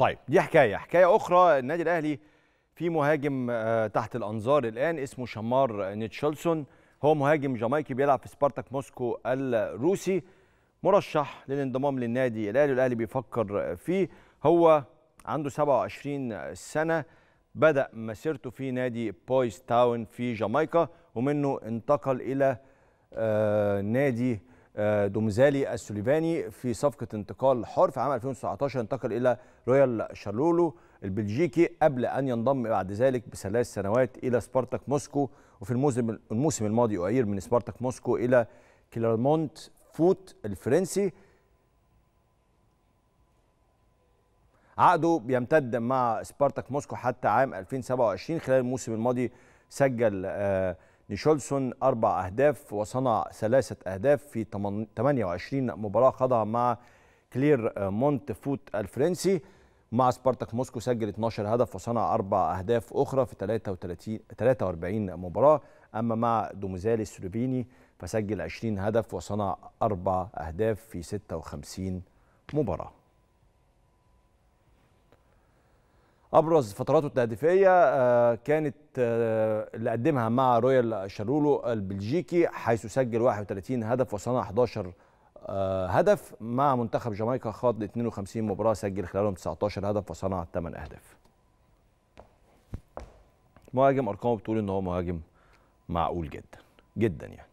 طيب دي حكايه حكايه اخرى النادي الاهلي في مهاجم آه، تحت الانظار الان اسمه شمار نيتشلسون هو مهاجم جامايكي بيلعب في سبارتاك موسكو الروسي مرشح للانضمام للنادي الاهلي الاهلي بيفكر فيه هو عنده 27 سنه بدا مسيرته في نادي بويز تاون في جامايكا ومنه انتقل الى آه، نادي آه، دومزالي السوليفاني في صفقة انتقال حر في عام 2019 انتقل إلى رويال شارلولو البلجيكي قبل أن ينضم بعد ذلك بثلاث سنوات إلى سبارتاك موسكو وفي الموسم الموسم الماضي أعير من سبارتاك موسكو إلى كليرمونت فوت الفرنسي عقده بيمتد مع سبارتاك موسكو حتى عام 2027 خلال الموسم الماضي سجل آه نيشولسون أربع أهداف وصنع ثلاثة أهداف في 28 مباراة خاضها مع كلير مونت فوت الفرنسي مع سبارتاك موسكو سجل 12 هدف وصنع أربع أهداف أخرى في 33 43 مباراة أما مع دوموزالي السلوفيني فسجل 20 هدف وصنع أربع أهداف في 56 مباراة ابرز فتراته التهديفيه آه، كانت آه، اللي قدمها مع رويال شارولو البلجيكي حيث سجل 31 هدف وصنع 11 آه، هدف مع منتخب جامايكا خاض 52 مباراه سجل خلالهم 19 هدف وصنع 8 اهداف مهاجم ارقامه بتقول ان هو مهاجم معقول جدا جدا يعني